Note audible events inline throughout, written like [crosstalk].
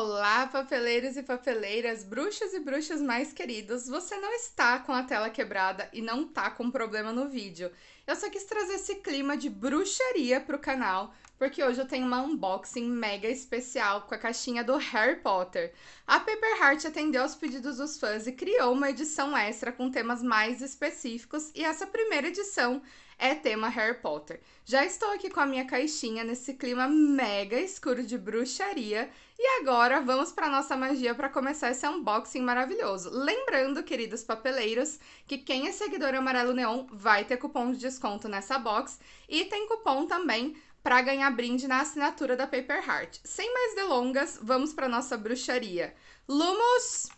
Olá, papeleiros e papeleiras, bruxas e bruxas mais queridos. Você não está com a tela quebrada e não está com problema no vídeo. Eu só quis trazer esse clima de bruxaria pro canal, porque hoje eu tenho uma unboxing mega especial com a caixinha do Harry Potter. A Paper Heart atendeu aos pedidos dos fãs e criou uma edição extra com temas mais específicos, e essa primeira edição é tema Harry Potter. Já estou aqui com a minha caixinha nesse clima mega escuro de bruxaria e agora vamos para nossa magia para começar esse unboxing maravilhoso. Lembrando, queridos papeleiros, que quem é seguidor Amarelo Neon vai ter cupom de desconto nessa box e tem cupom também para ganhar brinde na assinatura da Paper Heart. Sem mais delongas, vamos para nossa bruxaria. Lumos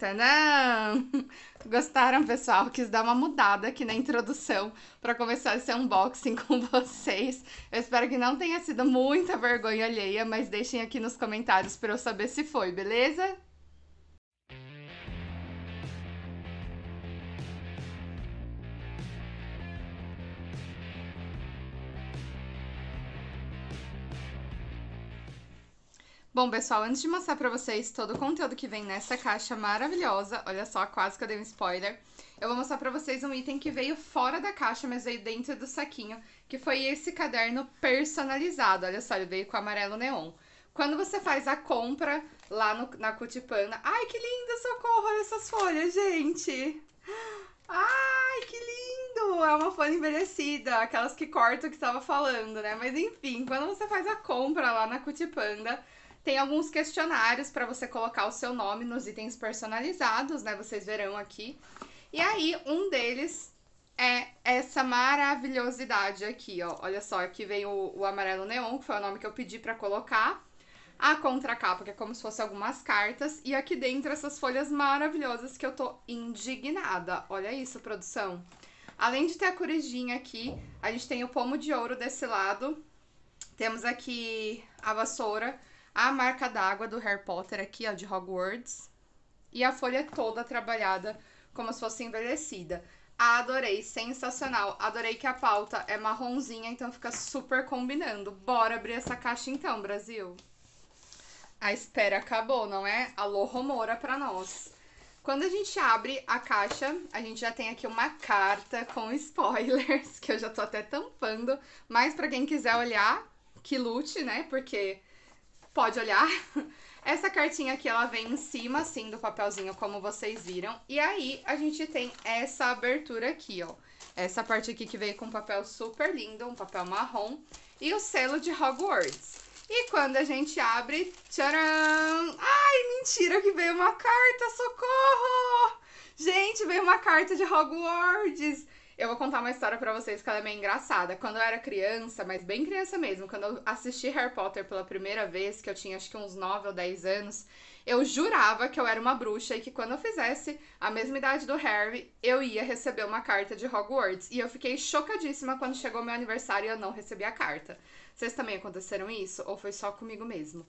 Tadã! [laughs] Gostaram, pessoal? Quis dar uma mudada aqui na introdução para começar esse unboxing [laughs] com vocês. Eu espero que não tenha sido muita vergonha alheia, mas deixem aqui nos comentários para eu saber se foi, beleza? Bom, pessoal, antes de mostrar para vocês todo o conteúdo que vem nessa caixa maravilhosa, olha só, quase que eu dei um spoiler, eu vou mostrar para vocês um item que veio fora da caixa, mas veio dentro do saquinho, que foi esse caderno personalizado, olha só, ele veio com amarelo neon. Quando você faz a compra lá no, na Cutipana... Ai, que lindo, socorro, olha essas folhas, gente! Ai, que lindo! É uma folha envelhecida, aquelas que cortam o que estava falando, né? Mas enfim, quando você faz a compra lá na Cutipanda tem alguns questionários para você colocar o seu nome nos itens personalizados, né? Vocês verão aqui. E aí, um deles é essa maravilhosidade aqui, ó. Olha só, aqui vem o, o amarelo neon, que foi o nome que eu pedi para colocar. A contracapa, que é como se fosse algumas cartas. E aqui dentro, essas folhas maravilhosas que eu tô indignada. Olha isso, produção. Além de ter a corujinha aqui, a gente tem o pomo de ouro desse lado. Temos aqui a vassoura a marca d'água do Harry Potter aqui, ó, de Hogwarts. E a folha toda trabalhada como se fosse envelhecida. Adorei, sensacional. Adorei que a pauta é marronzinha, então fica super combinando. Bora abrir essa caixa então, Brasil. A espera acabou, não é? Alô, Romora para nós. Quando a gente abre a caixa, a gente já tem aqui uma carta com [laughs] spoilers, que eu já tô até tampando. Mas para quem quiser olhar, que lute, né? Porque pode olhar. [laughs] Essa cartinha aqui, ela vem em cima, assim, do papelzinho, como vocês viram. E aí, a gente tem essa abertura aqui, ó. Essa parte aqui que veio com um papel super lindo, um papel marrom. E o selo de Hogwarts. E quando a gente abre... Tcharam! Ai, mentira que veio uma carta! Socorro! Gente, veio uma carta de Hogwarts! Eu vou contar uma história para vocês que ela é meio engraçada. Quando eu era criança, mas bem criança mesmo, quando eu assisti Harry Potter pela primeira vez, que eu tinha acho que uns 9 ou 10 anos, eu jurava que eu era uma bruxa e que quando eu fizesse a mesma idade do Harry, eu ia receber uma carta de Hogwarts. E eu fiquei chocadíssima quando chegou meu aniversário e eu não recebi a carta. Vocês também aconteceram isso ou foi só comigo mesmo?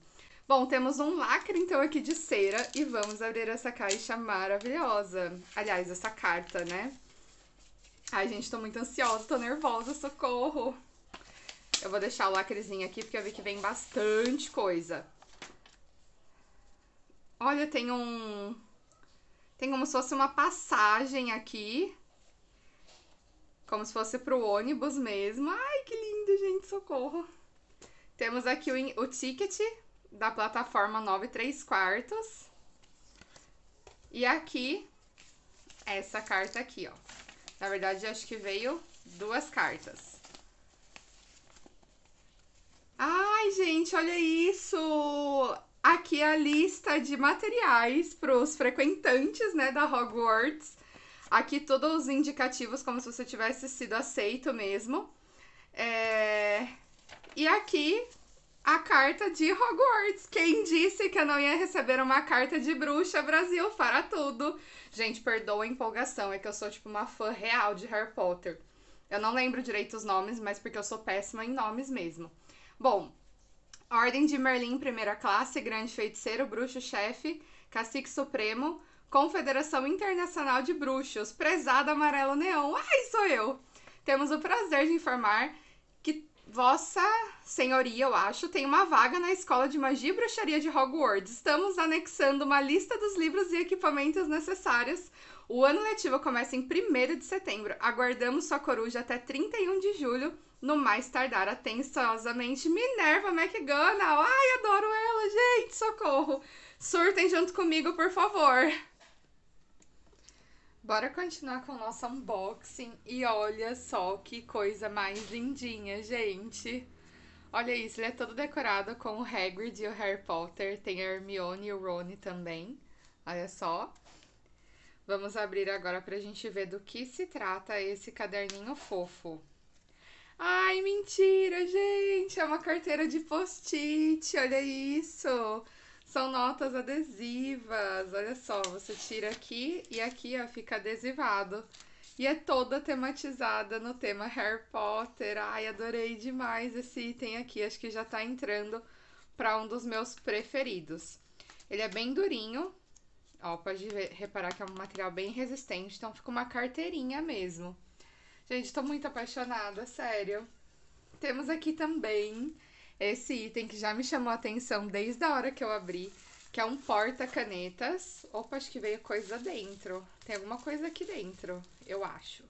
Bom, temos um lacre então aqui de cera e vamos abrir essa caixa maravilhosa. Aliás, essa carta, né? Ai, gente, tô muito ansiosa, tô nervosa, socorro. Eu vou deixar o lacrezinho aqui, porque eu vi que vem bastante coisa. Olha, tem um... Tem como se fosse uma passagem aqui. Como se fosse pro ônibus mesmo. Ai, que lindo, gente, socorro. Temos aqui o, o ticket da plataforma 9 3 quartos. E aqui, essa carta aqui, ó. Na verdade, acho que veio duas cartas. Ai, gente, olha isso! Aqui é a lista de materiais para os frequentantes, né, da Hogwarts. Aqui todos os indicativos, como se você tivesse sido aceito mesmo. É... E aqui a carta de Hogwarts. Quem disse que eu não ia receber uma carta de bruxa Brasil para tudo? Gente, perdoa a empolgação, é que eu sou tipo uma fã real de Harry Potter. Eu não lembro direito os nomes, mas porque eu sou péssima em nomes mesmo. Bom, Ordem de Merlin, primeira classe, Grande Feiticeiro, Bruxo-Chefe, Cacique Supremo, Confederação Internacional de Bruxos, Prezado Amarelo Neon. Ai, sou eu! Temos o prazer de informar Vossa Senhoria, eu acho, tem uma vaga na Escola de Magia e Bruxaria de Hogwarts. Estamos anexando uma lista dos livros e equipamentos necessários. O ano letivo começa em 1 de setembro. Aguardamos sua coruja até 31 de julho. No mais tardar, atenciosamente, Minerva McGonagall. Ai, adoro ela, gente, socorro! Surtem junto comigo, por favor. Bora continuar com o nosso unboxing e olha só que coisa mais lindinha, gente. Olha isso, ele é todo decorado com o Hagrid e o Harry Potter, tem a Hermione e o Rony também, olha só. Vamos abrir agora para a gente ver do que se trata esse caderninho fofo. Ai, mentira, gente! É uma carteira de post-it, olha isso! São notas adesivas. Olha só, você tira aqui e aqui ó, fica adesivado. E é toda tematizada no tema Harry Potter. Ai, adorei demais esse item aqui. Acho que já tá entrando para um dos meus preferidos. Ele é bem durinho. Ó, pode reparar que é um material bem resistente. Então fica uma carteirinha mesmo. Gente, tô muito apaixonada, sério. Temos aqui também esse item que já me chamou a atenção desde a hora que eu abri, que é um porta-canetas. Opa, acho que veio coisa dentro. Tem alguma coisa aqui dentro, eu acho.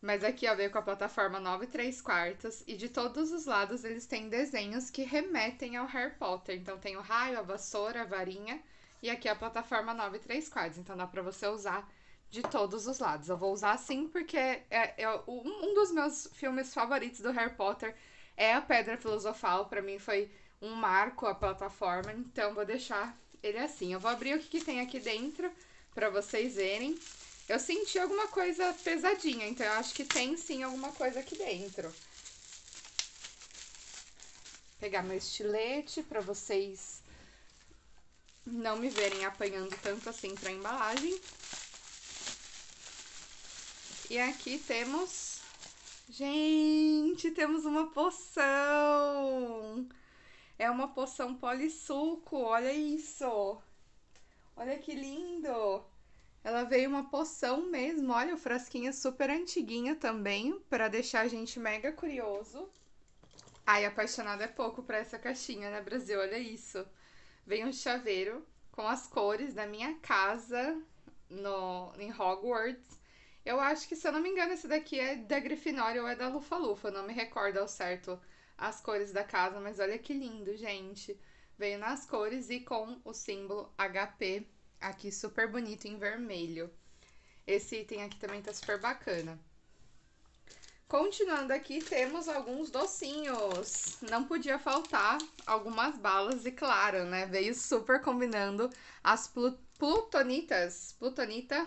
Mas aqui, ó, veio com a plataforma 9 3 quartos e de todos os lados eles têm desenhos que remetem ao Harry Potter. Então tem o raio, a vassoura, a varinha e aqui é a plataforma 9 3 quartos. Então dá pra você usar de todos os lados. Eu vou usar assim porque é, é um dos meus filmes favoritos do Harry Potter é a Pedra Filosofal, para mim foi um marco a plataforma, então vou deixar ele assim. Eu vou abrir o que, que tem aqui dentro para vocês verem. Eu senti alguma coisa pesadinha, então eu acho que tem sim alguma coisa aqui dentro. Vou pegar meu estilete para vocês não me verem apanhando tanto assim para embalagem. E aqui temos Gente, temos uma poção! É uma poção polissuco, olha isso! Olha que lindo! Ela veio uma poção mesmo, olha, o frasquinho é super antiguinho também, para deixar a gente mega curioso. Ai, apaixonado é pouco para essa caixinha, né, Brasil? Olha isso! Vem um chaveiro com as cores da minha casa no, em Hogwarts eu acho que, se eu não me engano, esse daqui é da Grifinória ou é da Lufa-Lufa. Não me recordo ao certo as cores da casa, mas olha que lindo, gente. Veio nas cores e com o símbolo HP aqui, super bonito em vermelho. Esse item aqui também tá super bacana. Continuando aqui, temos alguns docinhos. Não podia faltar algumas balas e claro, né? Veio super combinando as plu plutonitas. Plutonita?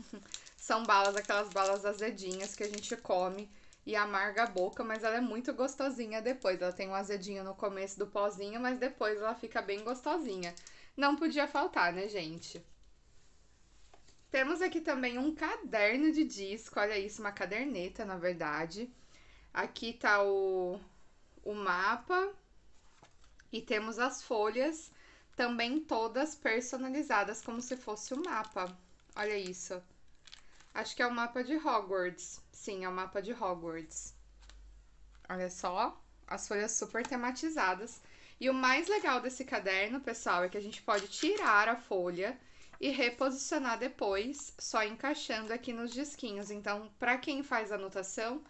[laughs] São balas, aquelas balas azedinhas que a gente come e amarga a boca, mas ela é muito gostosinha depois. Ela tem um azedinho no começo do pozinho, mas depois ela fica bem gostosinha. Não podia faltar, né, gente? Temos aqui também um caderno de disco, olha isso, uma caderneta, na verdade. Aqui tá o, o mapa e temos as folhas, também todas personalizadas, como se fosse o um mapa. Olha isso. Acho que é o mapa de Hogwarts. Sim, é o mapa de Hogwarts. Olha só, as folhas super tematizadas. E o mais legal desse caderno, pessoal, é que a gente pode tirar a folha e reposicionar depois, só encaixando aqui nos disquinhos. Então, para quem faz anotação,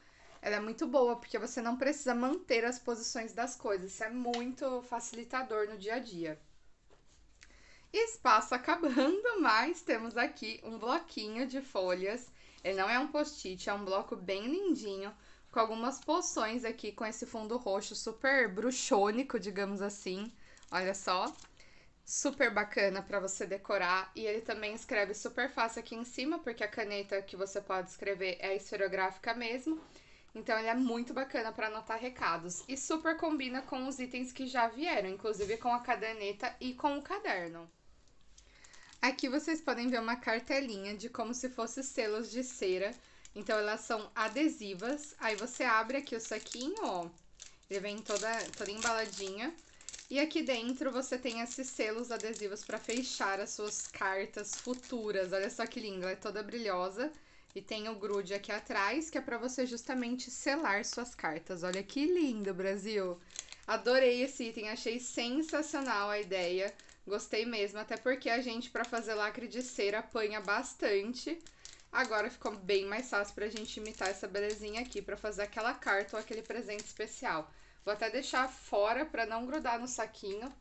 ela é muito boa, porque você não precisa manter as posições das coisas. Isso é muito facilitador no dia a dia. Espaço acabando, mas temos aqui um bloquinho de folhas. Ele não é um post-it, é um bloco bem lindinho, com algumas poções aqui com esse fundo roxo super bruxônico, digamos assim. Olha só. Super bacana para você decorar e ele também escreve super fácil aqui em cima, porque a caneta que você pode escrever é esferográfica mesmo. Então ele é muito bacana para anotar recados e super combina com os itens que já vieram, inclusive com a caderneta e com o caderno. Aqui vocês podem ver uma cartelinha de como se fosse selos de cera. Então, elas são adesivas. Aí você abre aqui o saquinho, ó. Ele vem toda, toda embaladinha. E aqui dentro você tem esses selos adesivos para fechar as suas cartas futuras. Olha só que linda, ela é toda brilhosa. E tem o grude aqui atrás, que é para você justamente selar suas cartas. Olha que lindo, Brasil! Adorei esse item, achei sensacional a ideia. Gostei mesmo, até porque a gente, para fazer lacre de cera, apanha bastante. Agora ficou bem mais fácil para a gente imitar essa belezinha aqui, para fazer aquela carta ou aquele presente especial. Vou até deixar fora para não grudar no saquinho.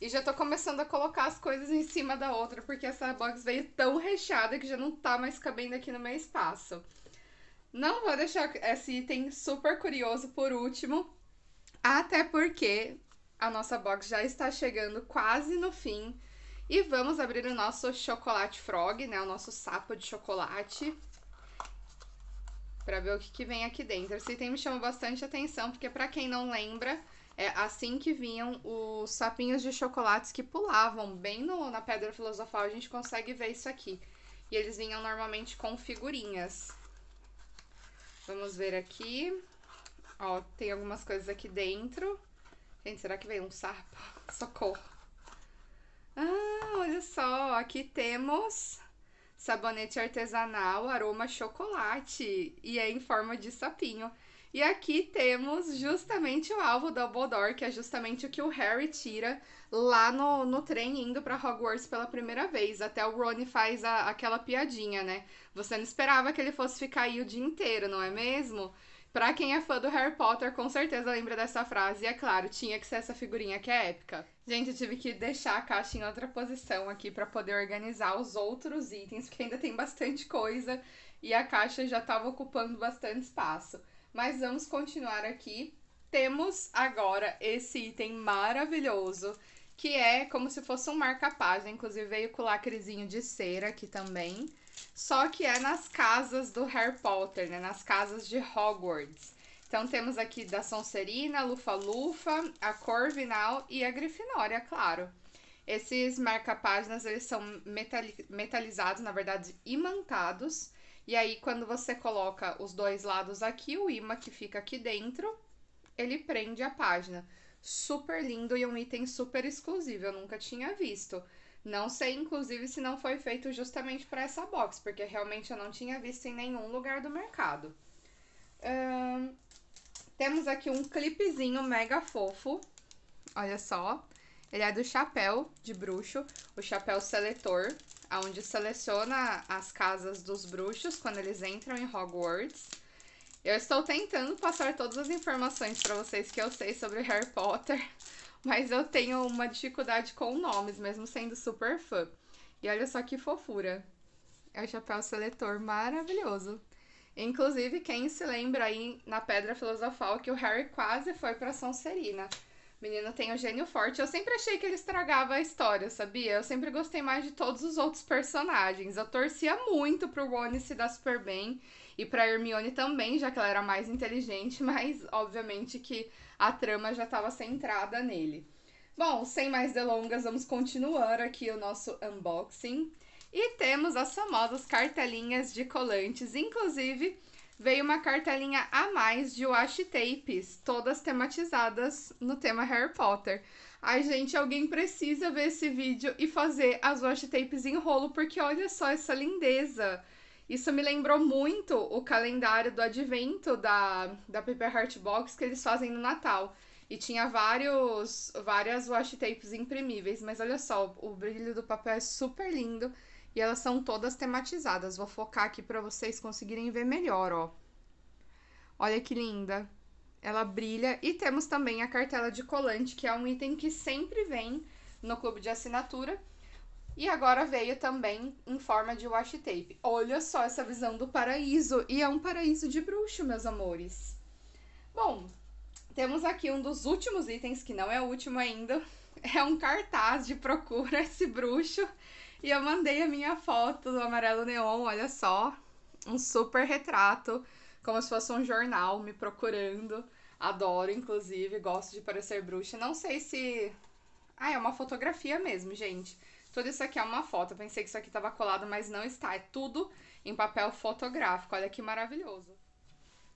E já tô começando a colocar as coisas em cima da outra, porque essa box veio tão recheada que já não tá mais cabendo aqui no meu espaço. Não vou deixar esse item super curioso por último, até porque a nossa box já está chegando quase no fim. E vamos abrir o nosso chocolate frog, né? O nosso sapo de chocolate. Pra ver o que, que vem aqui dentro. Esse item me chama bastante atenção, porque pra quem não lembra, é assim que vinham os sapinhos de chocolates que pulavam bem no, na Pedra Filosofal, a gente consegue ver isso aqui. E eles vinham normalmente com figurinhas. Vamos ver aqui. Ó, tem algumas coisas aqui dentro. Gente, será que veio um sapo? [laughs] Socorro. Ah, olha só, aqui temos sabonete artesanal aroma chocolate e é em forma de sapinho. E aqui temos justamente o alvo do Dumbledore, que é justamente o que o Harry tira lá no, no trem indo para Hogwarts pela primeira vez. Até o Rony faz a, aquela piadinha, né? Você não esperava que ele fosse ficar aí o dia inteiro, não é mesmo? Pra quem é fã do Harry Potter, com certeza lembra dessa frase. E é claro, tinha que ser essa figurinha que é épica. Gente, eu tive que deixar a caixa em outra posição aqui para poder organizar os outros itens, porque ainda tem bastante coisa e a caixa já estava ocupando bastante espaço. Mas vamos continuar aqui. Temos agora esse item maravilhoso que é como se fosse um marca-página, inclusive veio com lacrezinho de cera aqui também. Só que é nas casas do Harry Potter, né? Nas casas de Hogwarts. Então temos aqui da Sonserina, Lufa-Lufa, a Corvinal e a Grifinória, claro. Esses marca-páginas, eles são metali metalizados, na verdade, imantados. E aí, quando você coloca os dois lados aqui, o imã que fica aqui dentro, ele prende a página super lindo e um item super exclusivo. Eu nunca tinha visto. Não sei, inclusive, se não foi feito justamente para essa box, porque realmente eu não tinha visto em nenhum lugar do mercado. temos aqui um clipezinho mega fofo. Olha só. Ele é do chapéu de bruxo, o chapéu seletor, onde seleciona as casas dos bruxos quando eles entram em Hogwarts. Eu estou tentando passar todas as informações para vocês que eu sei sobre Harry Potter, [laughs] mas eu tenho uma dificuldade com nomes, mesmo sendo super fã. E olha só que fofura. É o chapéu seletor maravilhoso. Inclusive, quem se lembra aí na Pedra Filosofal que o Harry quase foi para Sonserina. Menino tem um gênio forte. Eu sempre achei que ele estragava a história, sabia? Eu sempre gostei mais de todos os outros personagens. Eu torcia muito pro Rony se dar super bem e para Hermione também, já que ela era mais inteligente, [laughs] mas obviamente que a trama já estava centrada nele. Bom, sem mais delongas, vamos continuar aqui o nosso unboxing. E temos as famosas cartelinhas de colantes, inclusive veio uma cartelinha a mais de washi tapes, todas tematizadas no tema Harry Potter. Ai, gente, alguém precisa ver esse vídeo e fazer as washi tapes em rolo, porque olha só essa lindeza. Isso me lembrou muito o calendário do advento da, da Paper Heart Box que eles fazem no Natal. E tinha vários, várias washi tapes imprimíveis, mas olha só, o brilho do papel é super lindo e elas são todas tematizadas. Vou focar aqui para vocês conseguirem ver melhor, ó. Olha que linda. Ela brilha e temos também a cartela de colante, que é um item que sempre vem no clube de assinatura e agora veio também em forma de washi tape. Olha só essa visão do paraíso. E é um paraíso de bruxo, meus amores. Bom, temos aqui um dos últimos itens, que não é o último ainda. [laughs] É um cartaz de procura esse bruxo. E eu mandei a minha foto do amarelo neon, olha só. Um super retrato, como se fosse um jornal me procurando. Adoro, inclusive, gosto de parecer bruxa. Não sei se... Ah, é uma fotografia mesmo, gente. Tudo isso aqui é uma foto. Eu pensei que isso aqui estava colado, mas não está. É tudo em papel fotográfico. Olha que maravilhoso.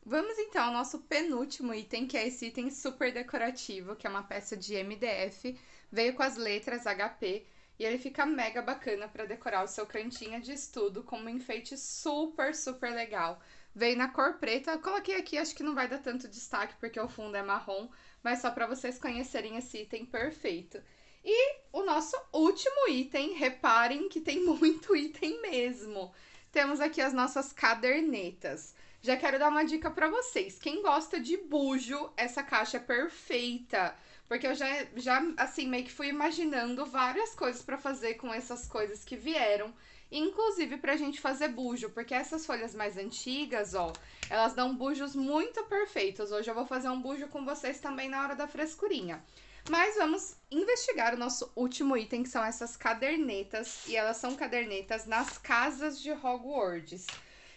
Vamos então ao nosso penúltimo item, que é esse item super decorativo, que é uma peça de MDF, veio com as letras HP e ele fica mega bacana para decorar o seu cantinho de estudo com um enfeite super, super legal. Veio na cor preta, eu coloquei aqui, acho que não vai dar tanto destaque porque o fundo é marrom, mas só para vocês conhecerem esse item perfeito. E o nosso último item, reparem que tem [laughs] muito item mesmo. Temos aqui as nossas cadernetas. Já quero dar uma dica para vocês. Quem gosta de bujo, essa caixa é perfeita. Porque eu já, já, assim, meio que fui imaginando várias coisas para fazer com essas coisas que vieram. Inclusive pra gente fazer bujo, porque essas folhas mais antigas, ó, elas dão bujos muito perfeitos. Hoje eu vou fazer um bujo com vocês também na hora da frescurinha. Mas vamos investigar o nosso último item, que são essas cadernetas. E elas são cadernetas nas casas de Hogwarts.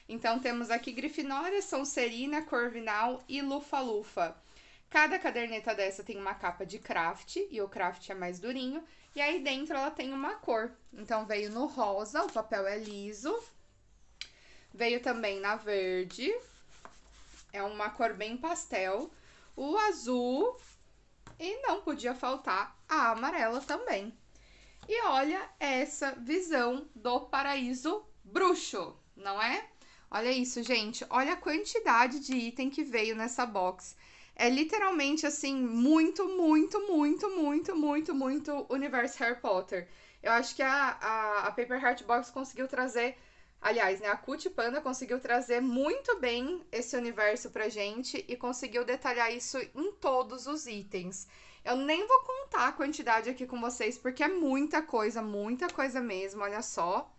Então temos aqui Grifinória, Sonserina, Corvinal e Lufa-Lufa. Cada caderneta dessa tem uma capa de craft, e o craft é mais durinho. E aí dentro ela tem uma cor. Então veio no rosa, o papel é liso. Veio também na verde. É uma cor bem pastel. O azul e não podia faltar a amarela também. E olha essa visão do paraíso bruxo, não é? Olha isso, gente. Olha a quantidade de item que veio nessa box. É literalmente assim, muito, muito, muito, muito, muito, muito universo Harry Potter. Eu acho que a, a, a Paper Heart Box conseguiu trazer Aliás, né, a Cutie Panda conseguiu trazer muito bem esse universo pra gente e conseguiu detalhar isso em todos os itens. Eu nem vou contar a quantidade aqui com vocês, porque é muita coisa, muita coisa mesmo, olha só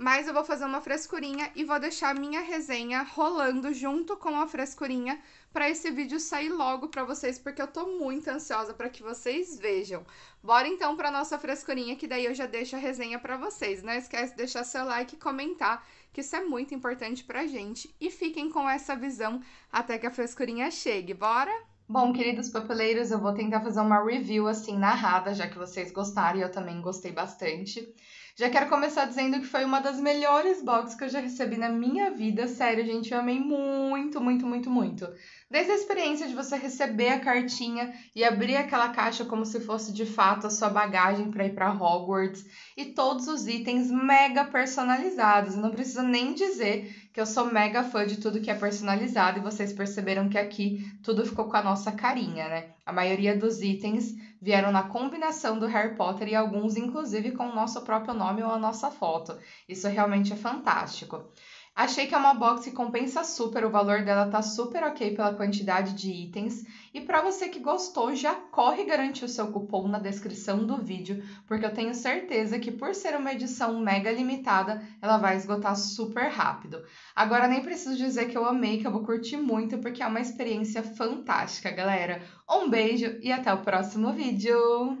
mas eu vou fazer uma frescurinha e vou deixar minha resenha rolando junto com a frescurinha para esse vídeo sair logo para vocês, porque eu tô muito ansiosa para que vocês vejam. Bora então para nossa frescurinha, que daí eu já deixo a resenha para vocês. Não esquece de deixar seu like e comentar, que isso é muito importante pra gente. E fiquem com essa visão até que a frescurinha chegue. Bora? Bom, queridos papeleiros, eu vou tentar fazer uma review assim narrada, já que vocês gostaram e eu também gostei bastante. Já quero começar dizendo que foi uma das melhores boxes que eu já recebi na minha vida. Sério, gente, eu amei muito, muito, muito, muito. Desde a experiência de você receber a cartinha e abrir aquela caixa como se fosse de fato a sua bagagem para ir para Hogwarts e todos os itens mega personalizados. não preciso nem dizer que eu sou mega fã de tudo que é personalizado e vocês perceberam que aqui tudo ficou com a nossa carinha, né? A maioria dos itens vieram na combinação do Harry Potter e alguns, inclusive, com o nosso próprio nome ou a nossa foto. Isso realmente é fantástico. Achei que é uma box que compensa super, o valor dela tá super ok pela quantidade de itens. E para você que gostou, já corre garantir o seu cupom na descrição do vídeo, porque eu tenho certeza que por ser uma edição mega limitada, ela vai esgotar super rápido. Agora nem preciso dizer que eu amei, que eu vou curtir muito, porque é uma experiência fantástica, galera. Um beijo e até o próximo vídeo!